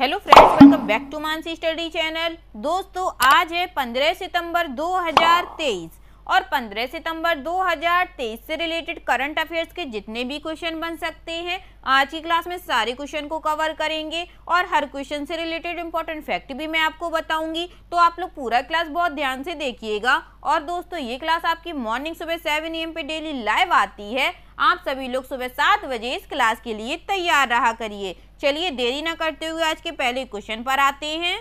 hello friends welcome back to Mansi study channel दोस्तों आज है 15 सितंबर 2023 और 15 सितंबर 2023 से रिलेटेड करंट अफेयर्स के जितने भी क्वेश्चन बन सकते हैं आज की क्लास में सारे क्वेश्चन को कवर करेंगे और हर क्वेश्चन से रिलेटेड इंपॉर्टेंट फैक्ट भी मैं आपको बताऊंगी तो आप लोग पूरा क्लास बहुत ध्यान से देखिएगा और दोस्तों ये क्लास आपकी मॉर्निंग सुबह सेवन एम पे डेली लाइव आती है आप सभी लोग सुबह सात बजे इस क्लास के लिए तैयार रहा करिए चलिए देरी ना करते हुए आज के पहले क्वेश्चन पर आते हैं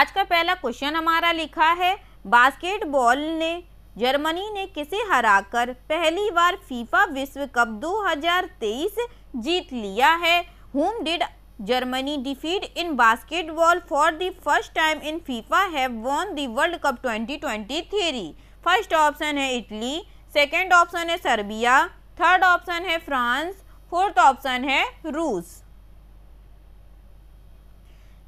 आज का पहला क्वेश्चन हमारा लिखा है बास्केटबॉल ने जर्मनी ने किसे हराकर पहली बार फीफा विश्व कप 2023 जीत लिया है whom did Germany defeat in basketball for the first time in FIFA have won the world cup 2020 theory first option है इटली सेकंड ऑप्शन है सर्बिया थर्ड ऑप्शन है फ्रांस फोर्थ ऑप्शन है रूस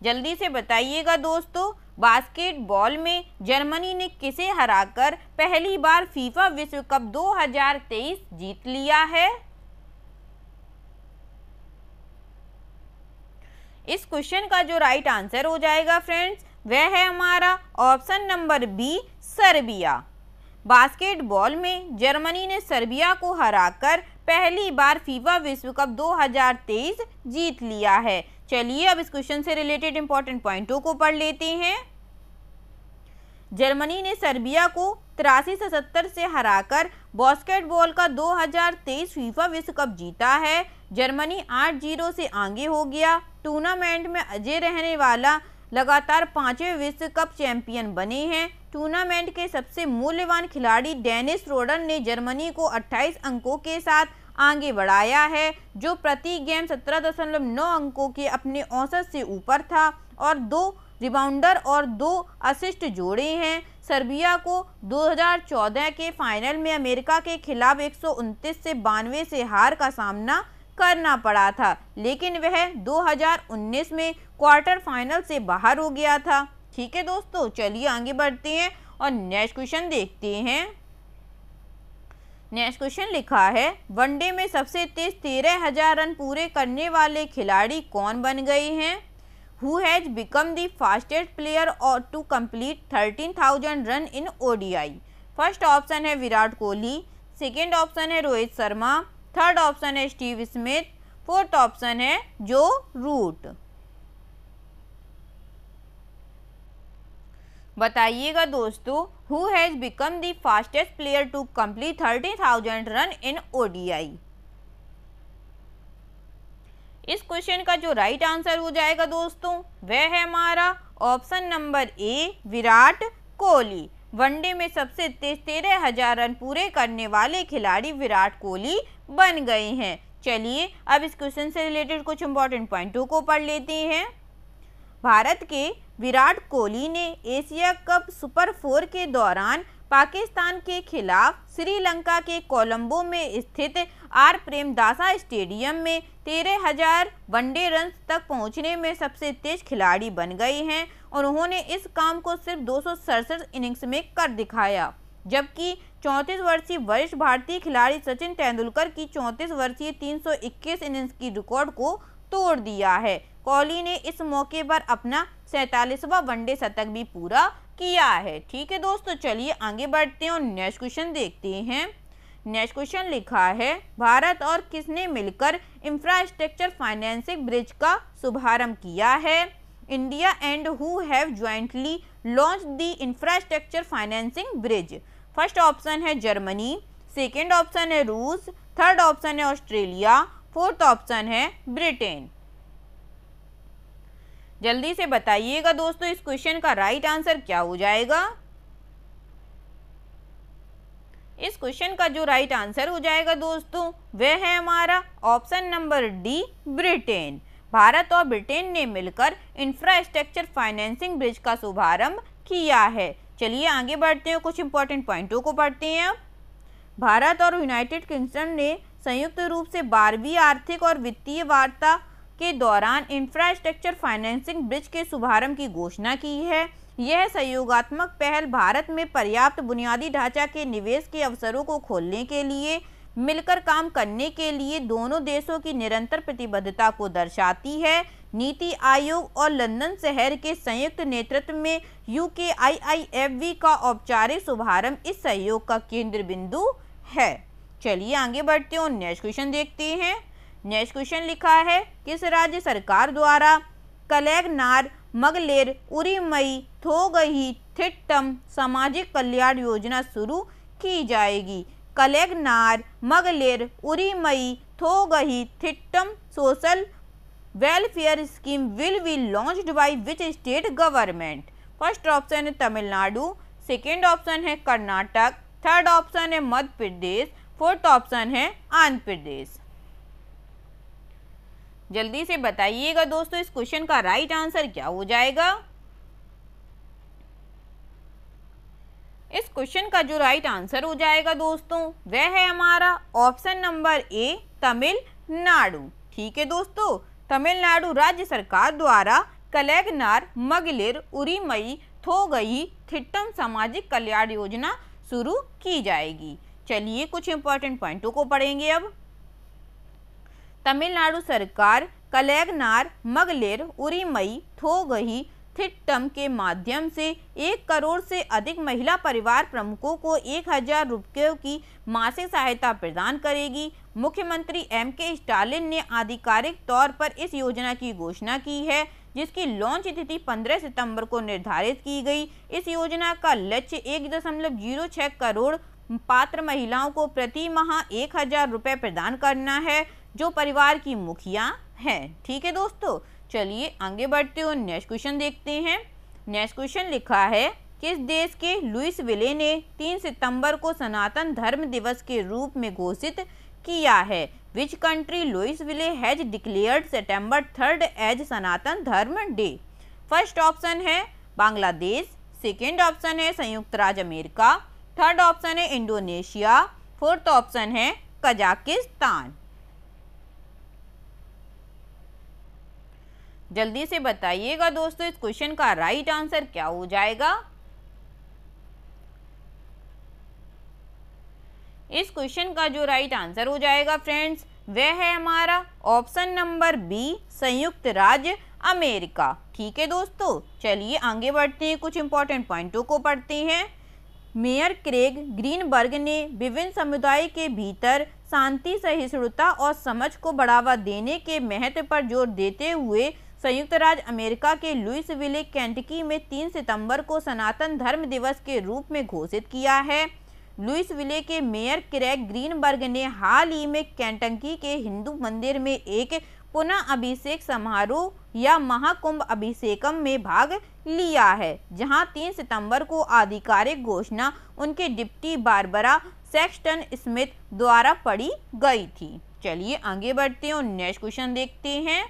जल्दी से बताइएगा दोस्तों बास्केटबॉल में जर्मनी ने किसे हराकर पहली बार फीफा विश्व कप 2023 जीत लिया है इस क्वेश्चन का जो राइट आंसर हो जाएगा फ्रेंड्स वह है हमारा option number B Serbia basketball में जर्मनी ने सर्बिया को हराकर पहली बार फीफा विश्व कप 2023 जीत लिया है चलिए अब इस क्वेश्चन से रिलेटेड इंपॉर्टेंट पॉइंटों को पढ़ लेते हैं जर्मनी ने सर्बिया को तिरासी से सत्तर से हराकर बास्केटबॉल का 2023 फीफा विश्व कप जीता है जर्मनी आठ जीरो से आगे हो गया टूर्नामेंट में अजय रहने वाला लगातार पांचवें विश्व कप चैंपियन बने हैं टूर्नामेंट के सबसे मूल्यवान खिलाड़ी डेनिस रोडन ने जर्मनी को 28 अंकों के साथ आगे बढ़ाया है जो प्रति गेम 17.9 अंकों के अपने औसत से ऊपर था और दो रिबाउंडर और दो असिस्ट जोड़े हैं सर्बिया को 2014 के फाइनल में अमेरिका के खिलाफ एक से बानवे से हार का सामना करना पड़ा था लेकिन वह 2019 में क्वार्टर फाइनल से बाहर हो गया था ठीक है दोस्तों चलिए आगे बढ़ते हैं और नेक्स्ट क्वेश्चन देखते हैं नेक्स्ट क्वेश्चन लिखा है वनडे में सबसे तेज तेरह हजार रन पूरे करने वाले खिलाड़ी कौन बन गए हैं who has become the fastest player और to complete thirteen thousand run in ODI first option है विराट कोहली सेकेंड ऑप्शन है रोहित शर्मा थर्ड ऑप्शन है स्टीव स्मिथ फोर्थ ऑप्शन है जो रूट बताइएगा दोस्तों who has become the fastest player to complete thirty thousand run in ODI इस question का जो right answer हो जाएगा दोस्तों वह है हमारा option number A Virat Kohli one day में सबसे तेज तेरह हजार रन पूरे करने वाले खिलाड़ी विराट कोहली बन गए हैं चलिए अब इस क्वेश्चन से रिलेटेड कुछ इंपॉर्टेंट पॉइंटों को पढ़ लेते हैं भारत के विराट कोहली ने एशिया कप सुपर फोर के दौरान पाकिस्तान के खिलाफ श्रीलंका के कोलंबो में स्थित आर प्रेमदासा स्टेडियम में तेरह हजार वनडे रन तक पहुंचने में सबसे तेज खिलाड़ी बन गए हैं और उन्होंने इस काम को सिर्फ दो इनिंग्स में कर दिखाया जबकि चौंतीस वर्षीय वरिष्ठ भारतीय खिलाड़ी सचिन तेंदुलकर की चौंतीस वर्षीय 321 इनिंग्स की रिकॉर्ड को तोड़ दिया है कोहली ने इस मौके पर अपना सैतालीसवा वनडे शतक भी पूरा किया है ठीक है दोस्तों चलिए आगे बढ़ते हैं और नेक्स्ट क्वेश्चन देखते हैं नेक्स्ट क्वेश्चन लिखा है भारत और किसने मिलकर इंफ्रास्ट्रक्चर फाइनेंसिंग ब्रिज का शुभारंभ किया है India and who have jointly launch the infrastructure financing bridge first option है जर्मनी सेकेंड ऑप्शन है रूस थर्ड ऑप्शन है ऑस्ट्रेलिया फोर्थ ऑप्शन है ब्रिटेन जल्दी से बताइएगा दोस्तों इस क्वेश्चन का राइट आंसर क्या हो जाएगा इस क्वेश्चन का जो राइट आंसर हो जाएगा दोस्तों वह है हमारा option number D Britain Bharat और ब्रिटेन ने मिलकर इंफ्रास्ट्रक्चर फाइनेंसिंग ब्रिज का शुभारंभ किया है चलिए आगे बढ़ते हैं कुछ इंपॉर्टेंट पॉइंटों को पढ़ते हैं भारत और यूनाइटेड किंगडम ने संयुक्त रूप से बारहवीं आर्थिक और वित्तीय वार्ता के दौरान इंफ्रास्ट्रक्चर फाइनेंसिंग ब्रिज के शुभारंभ की घोषणा की है यह सहयोगात्मक पहल भारत में पर्याप्त बुनियादी ढांचा के निवेश के अवसरों को खोलने के लिए मिलकर काम करने के लिए दोनों देशों की निरंतर प्रतिबद्धता को दर्शाती है नीति आयोग और लंदन शहर के संयुक्त नेतृत्व में यू के आई आई एफ वी का औपचारिक शुभारंभ इस सहयोग का केंद्र बिंदु है चलिए आगे बढ़ते हैं और नेक्स्ट क्वेश्चन देखते हैं नेक्स्ट क्वेश्चन लिखा है किस राज्य सरकार द्वारा कलेगनार मगलेर उरीमई थोगही थिट्टम सामाजिक कल्याण योजना शुरू की जाएगी Kalaignar Magalir Urimai Thogai Thittam social welfare scheme will be launched by which state government first option है तमिलनाडु सेकेंड ऑप्शन है कर्नाटक थर्ड ऑप्शन है मध्य प्रदेश फोर्थ ऑप्शन है आंध्र प्रदेश जल्दी से बताइएगा दोस्तों इस क्वेश्चन का राइट आंसर क्या हो जाएगा इस क्वेश्चन का जो राइट आंसर हो जाएगा दोस्तों वह है हमारा ऑप्शन नंबर ए तमिलनाडु ठीक है दोस्तों तमिलनाडु राज्य सरकार द्वारा कलेगनार मगलिर उरीमई थो गई थिट्टम सामाजिक कल्याण योजना शुरू की जाएगी चलिए कुछ इंपॉर्टेंट पॉइंटों को पढ़ेंगे अब तमिलनाडु सरकार कलैगनार मगलेर उरीमई थोगही थिट्टम के माध्यम से एक करोड़ से अधिक महिला परिवार प्रमुखों को एक हजार रुपयों की मासिक सहायता प्रदान करेगी मुख्यमंत्री एम के स्टालिन ने आधिकारिक तौर पर इस योजना की घोषणा की है जिसकी लॉन्च तिथि 15 सितंबर को निर्धारित की गई इस योजना का लक्ष्य एक दशमलव जीरो छः करोड़ पात्र महिलाओं को प्रति माह एक हजार रुपये प्रदान करना है जो परिवार की मुखिया है ठीक है दोस्तों चलिए आगे बढ़ते हो नेक्स्ट क्वेश्चन देखते हैं नेक्स्ट क्वेश्चन लिखा है किस देश के लुइस विले ने 3 सितंबर को सनातन धर्म दिवस के रूप में घोषित किया है which country Louisville has declared September third as Sanatan Dharma day first option है बांग्लादेश सेकेंड ऑप्शन है संयुक्त राज्य अमेरिका थर्ड ऑप्शन है इंडोनेशिया फोर्थ ऑप्शन है कजाकिस्तान जल्दी से बताइएगा दोस्तों इस क्वेश्चन का राइट आंसर क्या हो जाएगा इस क्वेश्चन का जो राइट आंसर हो जाएगा फ्रेंड्स वह है हमारा ऑप्शन नंबर बी संयुक्त राज्य अमेरिका ठीक है दोस्तों चलिए आगे बढ़ते हैं कुछ इंपॉर्टेंट पॉइंटों को पढ़ते हैं मेयर क्रेग ग्रीनबर्ग ने विभिन्न समुदाय के भीतर शांति सहिष्णुता और समझ को बढ़ावा देने के महत्व पर जोर देते हुए संयुक्त राज्य अमेरिका के लुइस विले कैंटकी में 3 सितंबर को सनातन धर्म दिवस के रूप में घोषित किया है लुइस विले के मेयर क्रैक ग्रीनबर्ग ने हाल ही में कैंटकी के हिंदू मंदिर में एक पुनः अभिषेक समारोह या महाकुंभ अभिषेकम में भाग लिया है जहां 3 सितंबर को आधिकारिक घोषणा उनके डिप्टी बारबरा सेक्सटन स्मिथ द्वारा पढ़ी गई थी चलिए आगे बढ़ते हैं और नेक्स्ट क्वेश्चन देखते हैं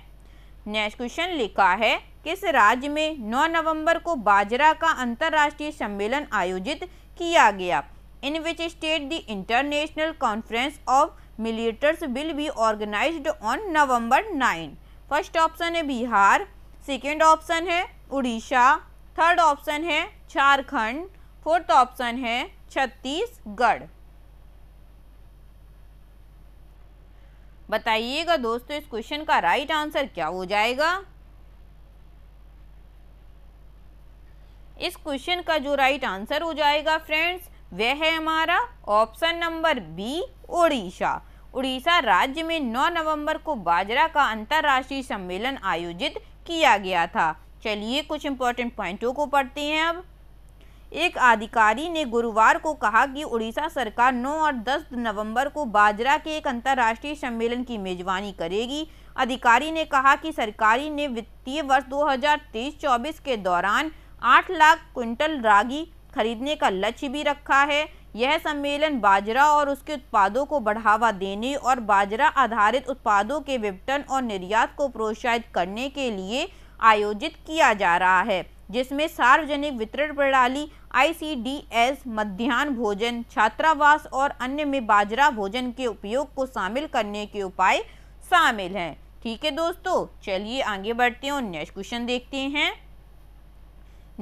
नेक्स्ट क्वेश्चन लिखा है किस राज्य में 9 नवंबर को बाजरा का अंतर्राष्ट्रीय सम्मेलन आयोजित किया गया in which state the international conference of millets will be organized on November 9 first option है बिहार सेकेंड ऑप्शन है उड़ीसा थर्ड ऑप्शन है झारखंड फोर्थ ऑप्शन है छत्तीसगढ़ बताइएगा दोस्तों इस क्वेश्चन का राइट आंसर क्या हो जाएगा इस क्वेश्चन का जो राइट आंसर हो जाएगा फ्रेंड्स वह है हमारा option number B Orissa Orissa राज्य में 9 नवंबर को बाजरा का अंतर्राष्ट्रीय सम्मेलन आयोजित किया गया था चलिए कुछ इंपॉर्टेंट पॉइंटों को पढ़ते हैं अब एक अधिकारी ने गुरुवार को कहा कि उड़ीसा सरकार 9 और 10 नवंबर को बाजरा के एक अंतर्राष्ट्रीय सम्मेलन की मेजबानी करेगी अधिकारी ने कहा कि सरकारी ने वित्तीय वर्ष 2023-24 के दौरान 8 लाख क्विंटल रागी खरीदने का लक्ष्य भी रखा है यह सम्मेलन बाजरा और उसके उत्पादों को बढ़ावा देने और बाजरा आधारित उत्पादों के विपटन और निर्यात को प्रोत्साहित करने के लिए आयोजित किया जा रहा है जिसमें सार्वजनिक वितरण प्रणाली आईसीडीएस मध्यान्ह भोजन छात्रावास और अन्य में बाजरा भोजन के उपयोग को शामिल करने के उपाय शामिल हैं ठीक है दोस्तों चलिए आगे बढ़ते हैं और नेक्स्ट क्वेश्चन देखते हैं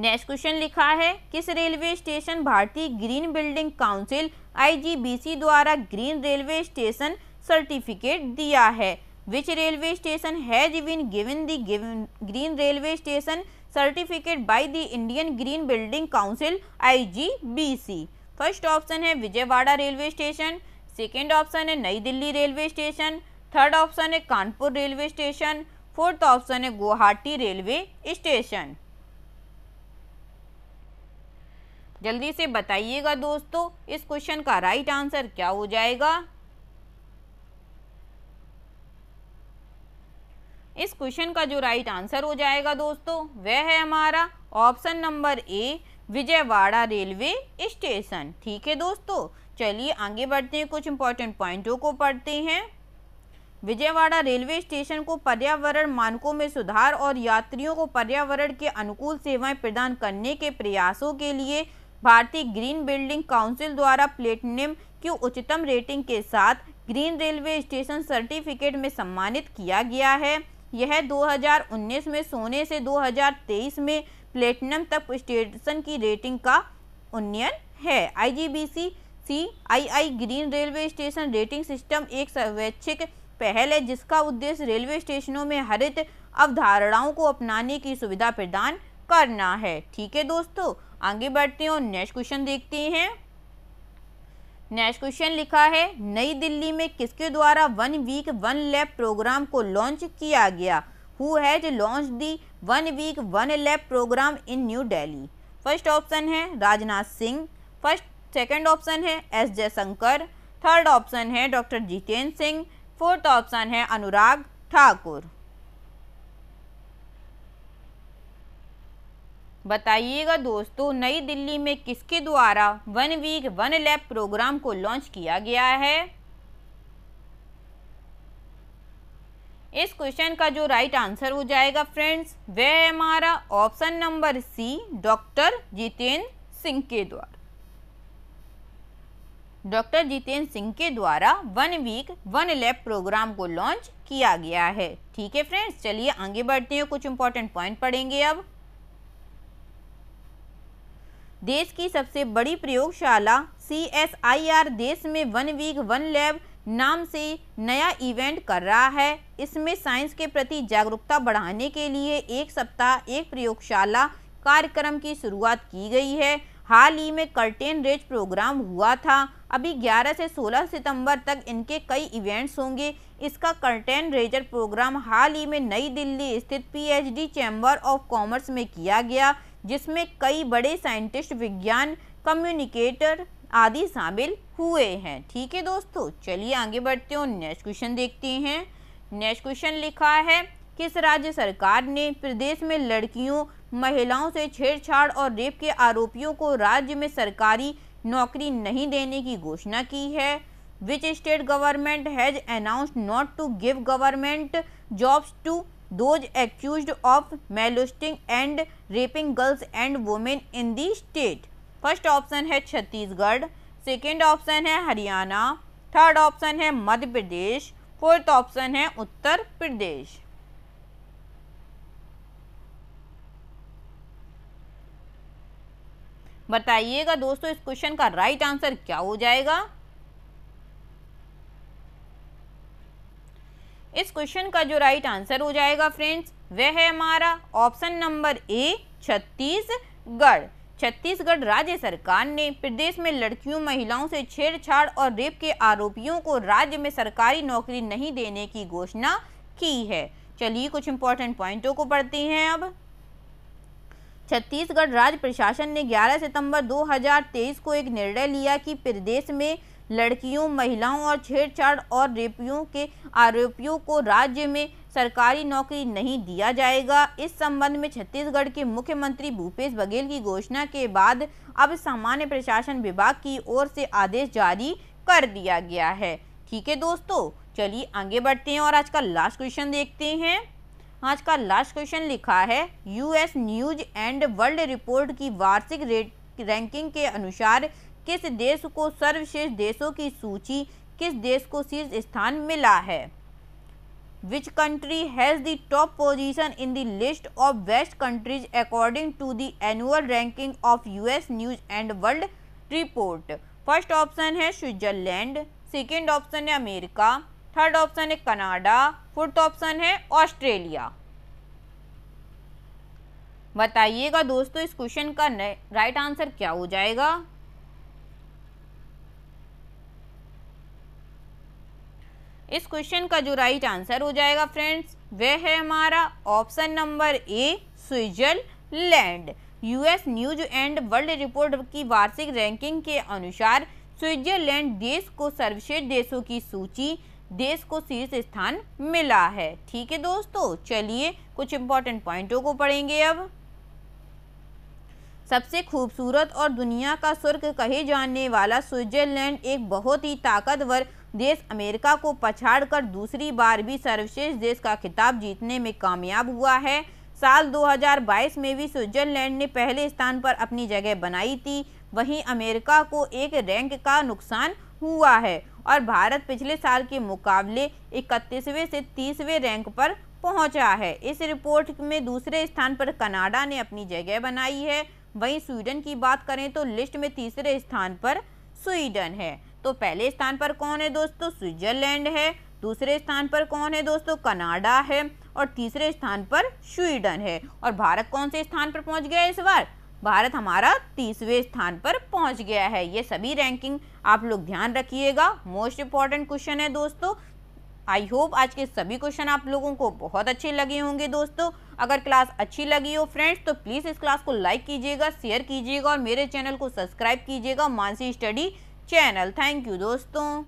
नेक्स्ट क्वेश्चन लिखा है किस रेलवे स्टेशन भारतीय ग्रीन बिल्डिंग काउंसिल आईजीबीसी द्वारा ग्रीन रेलवे स्टेशन सर्टिफिकेट दिया है which railway station has been given the given green railway station certificate by the Indian green building council IGBC first option है Vijayawada railway station second option है नई Delhi railway station third option है Kanpur railway station fourth option है Guwahati railway station जल्दी से बताइएगा दोस्तों इस क्वेश्चन का राइट आंसर क्या हो जाएगा इस क्वेश्चन का जो राइट आंसर हो जाएगा दोस्तों वह है हमारा option number A Vijayawada railway station ठीक है दोस्तों चलिए आगे बढ़ते हैं कुछ इंपॉर्टेंट पॉइंटों को पढ़ते हैं विजयवाड़ा रेलवे स्टेशन को पर्यावरण मानकों में सुधार और यात्रियों को पर्यावरण के अनुकूल सेवाएं प्रदान करने के प्रयासों के लिए भारतीय ग्रीन बिल्डिंग काउंसिल द्वारा प्लेटिनियम की उच्चतम रेटिंग के साथ ग्रीन रेलवे स्टेशन सर्टिफिकेट में सम्मानित किया गया है यह 2019 में सोने से 2023 में प्लेटिनम तक स्टेशन की रेटिंग का उन्नयन है IGBC C I green railway station rating system एक स्वैच्छिक पहल है जिसका उद्देश्य रेलवे स्टेशनों में हरित अवधारणाओं को अपनाने की सुविधा प्रदान करना है ठीक है दोस्तों आगे बढ़ते हैं और नेक्स्ट क्वेश्चन देखते हैं नेक्स्ट क्वेश्चन लिखा है नई दिल्ली में किसके द्वारा one week one lab program को लॉन्च किया गया who has launch the one week one lab program in New Delhi first option है Rajnath Singh first second option है एस जयशंकर थर्ड ऑप्शन है doctor Jitendra Singh fourth option है अनुराग ठाकुर बताइएगा दोस्तों नई दिल्ली में किसके द्वारा one week one lab program को लॉन्च किया गया है इस क्वेश्चन का जो राइट आंसर हो जाएगा फ्रेंड्स वह है हमारा option number C doctor Jitendra Singh के द्वारा डॉक्टर जितेंद्र सिंह के द्वारा one week one lab program को लॉन्च किया गया है ठीक है फ्रेंड्स चलिए आगे बढ़ते हैं कुछ इंपॉर्टेंट पॉइंट पढ़ेंगे अब देश की सबसे बड़ी प्रयोगशाला सी देश में वन वीक वन लैब नाम से नया इवेंट कर रहा है इसमें साइंस के प्रति जागरूकता बढ़ाने के लिए एक सप्ताह एक प्रयोगशाला कार्यक्रम की शुरुआत की गई है हाल ही में कर्टेन रेज प्रोग्राम हुआ था अभी 11 से 16 सितंबर तक इनके कई इवेंट्स होंगे इसका कर्टेन रेजर प्रोग्राम हाल ही में नई दिल्ली स्थित पीएचडी चैम्बर ऑफ कॉमर्स में किया गया जिसमें कई बड़े साइंटिस्ट विज्ञान कम्युनिकेटर आदि शामिल हुए हैं ठीक है दोस्तों चलिए आगे बढ़ते हो नेक्स्ट क्वेश्चन देखते हैं नेक्स्ट क्वेश्चन लिखा है किस राज्य सरकार ने प्रदेश में लड़कियों महिलाओं से छेड़छाड़ और रेप के आरोपियों को राज्य में सरकारी नौकरी नहीं देने की घोषणा की है which state government has announce not to give government jobs to those accuse of molesting and raping girls and women in the state first option है छत्तीसगढ़ सेकेंड ऑप्शन है हरियाणा थर्ड ऑप्शन है मध्य प्रदेश फोर्थ ऑप्शन है उत्तर प्रदेश बताइएगा दोस्तों इस question का right answer क्या हो जाएगा इस क्वेश्चन का जो राइट आंसर हो जाएगा फ्रेंड्स वह है हमारा option number A Chhattisgarh Chhattisgarh राज्य सरकार ने प्रदेश में लड़कियों महिलाओं से छेड़छाड़ और रेप के आरोपियों को राज्य में सरकारी नौकरी नहीं देने की घोषणा की है चलिए कुछ इंपॉर्टेंट पॉइंटों को पढ़ते हैं अब छत्तीसगढ़ राज्य प्रशासन ने 11 सितंबर 2023 को एक निर्णय लिया कि प्रदेश में लड़कियों महिलाओं और छेड़छाड़ और रेपियों के आरोपियों को राज्य में सरकारी नौकरी नहीं दिया जाएगा इस संबंध में छत्तीसगढ़ के मुख्यमंत्री भूपेश बघेल की घोषणा के बाद अब सामान्य प्रशासन विभाग की ओर से आदेश जारी कर दिया गया है ठीक है दोस्तों चलिए आगे बढ़ते हैं और आज का लास्ट क्वेश्चन देखते हैं आज का लास्ट क्वेश्चन लिखा है US news and world report की वार्षिक रैंकिंग के अनुसार किस देश को सर्वश्रेष्ठ देशों की सूची किस देश को शीर्ष स्थान मिला है which country has the top position in the list of best countries according to the annual ranking of US news and world report first option है स्विट्जरलैंड सेकेंड ऑप्शन है अमेरिका थर्ड ऑप्शन है Canada fourth option है Australia बताइएगा दोस्तों इस question का right answer क्या हो जाएगा इस क्वेश्चन का जो राइट आंसर हो जाएगा फ्रेंड्स वह है हमारा option number A Switzerland US news and world report की वार्षिक रैंकिंग के अनुसार स्विट्जरलैंड देश को सर्वश्रेष्ठ देशों की सूची देश को शीर्ष स्थान मिला है ठीक है दोस्तों चलिए कुछ इंपॉर्टेंट पॉइंटों को पढ़ेंगे अब सबसे खूबसूरत और दुनिया का स्वर्ग कहे जाने वाला स्विट्जरलैंड एक बहुत ही ताकतवर देश अमेरिका को पछाड़कर दूसरी बार भी सर्वश्रेष्ठ देश का खिताब जीतने में कामयाब हुआ है साल 2022 में भी स्विट्जरलैंड ने पहले स्थान पर अपनी जगह बनाई थी वहीं अमेरिका को एक रैंक का नुकसान हुआ है और भारत पिछले साल के मुकाबले इकतीसवें से तीसवें रैंक पर पहुंचा है इस रिपोर्ट में दूसरे स्थान पर कनाडा ने अपनी जगह बनाई है वहीं स्वीडन की बात करें तो लिस्ट में तीसरे स्थान पर स्वीडन है तो पहले स्थान पर कौन है दोस्तों स्विट्जरलैंड है दूसरे स्थान पर कौन है दोस्तों कनाडा है और तीसरे स्थान पर स्वीडन है और भारत कौन से स्थान पर पहुंच गया इस बार भारत हमारा तीसवें स्थान पर पहुंच गया है ये सभी रैंकिंग आप लोग ध्यान रखिएगा मोस्ट इम्पॉर्टेंट क्वेश्चन है दोस्तों आई होप आज के सभी क्वेश्चन आप लोगों को बहुत अच्छे लगे होंगे दोस्तों अगर क्लास अच्छी लगी हो फ्रेंड्स तो प्लीज़ इस क्लास को लाइक कीजिएगा शेयर कीजिएगा और मेरे चैनल को सब्सक्राइब कीजिएगा Mansi study channel thank you दोस्तों